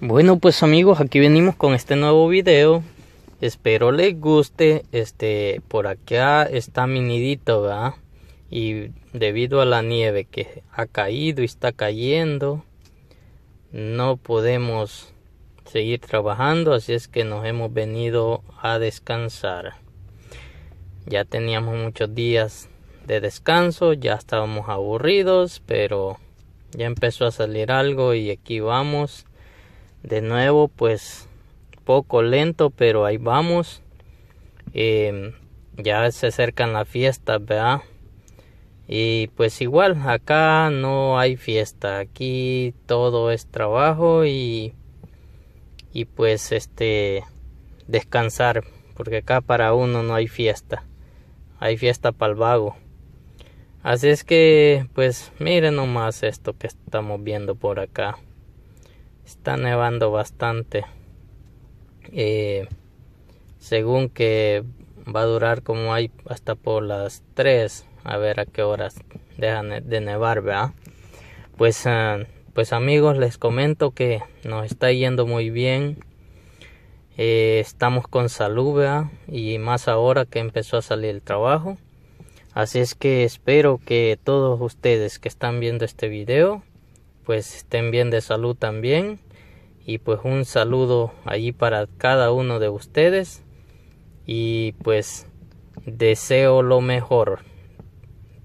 Bueno pues amigos, aquí venimos con este nuevo video. Espero les guste. Este, por acá está mi nidito, Y debido a la nieve que ha caído y está cayendo, no podemos seguir trabajando, así es que nos hemos venido a descansar. Ya teníamos muchos días de descanso, ya estábamos aburridos, pero ya empezó a salir algo y aquí vamos de nuevo pues poco lento pero ahí vamos em, ya se acercan las fiestas verdad y pues igual acá no hay fiesta aquí todo es trabajo y y pues este descansar porque acá para uno no hay fiesta hay fiesta para el vago así es que pues miren nomás esto que estamos viendo por acá está nevando bastante eh, según que va a durar como hay hasta por las 3 a ver a qué horas dejan de nevar ¿verdad? pues eh, pues amigos les comento que nos está yendo muy bien eh, estamos con salud ¿verdad? y más ahora que empezó a salir el trabajo así es que espero que todos ustedes que están viendo este video pues estén bien de salud también y pues un saludo allí para cada uno de ustedes y pues deseo lo mejor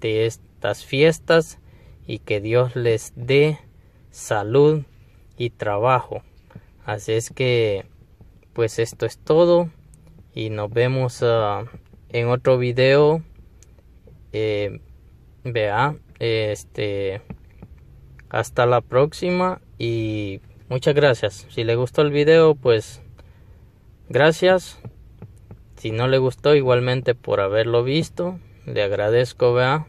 de estas fiestas y que Dios les dé salud y trabajo así es que pues esto es todo y nos vemos ah, en otro video eh, vea este hasta la próxima y muchas gracias. Si le gustó el video, pues gracias. Si no le gustó, igualmente por haberlo visto, le agradezco, vea.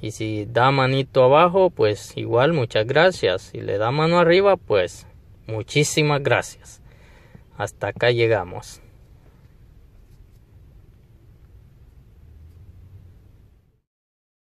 Y si da manito abajo, pues igual muchas gracias. Si le da mano arriba, pues muchísimas gracias. Hasta acá llegamos.